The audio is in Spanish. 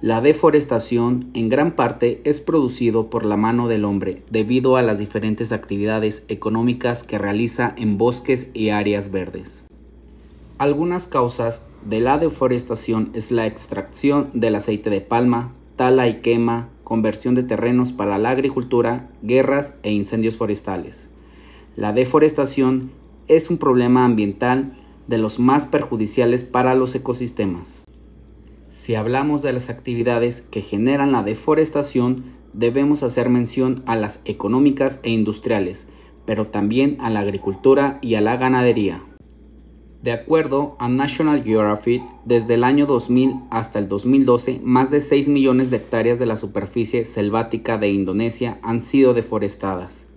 La deforestación en gran parte es producido por la mano del hombre debido a las diferentes actividades económicas que realiza en bosques y áreas verdes. Algunas causas de la deforestación es la extracción del aceite de palma, tala y quema, conversión de terrenos para la agricultura, guerras e incendios forestales. La deforestación es un problema ambiental de los más perjudiciales para los ecosistemas. Si hablamos de las actividades que generan la deforestación, debemos hacer mención a las económicas e industriales, pero también a la agricultura y a la ganadería. De acuerdo a National Geographic, desde el año 2000 hasta el 2012, más de 6 millones de hectáreas de la superficie selvática de Indonesia han sido deforestadas.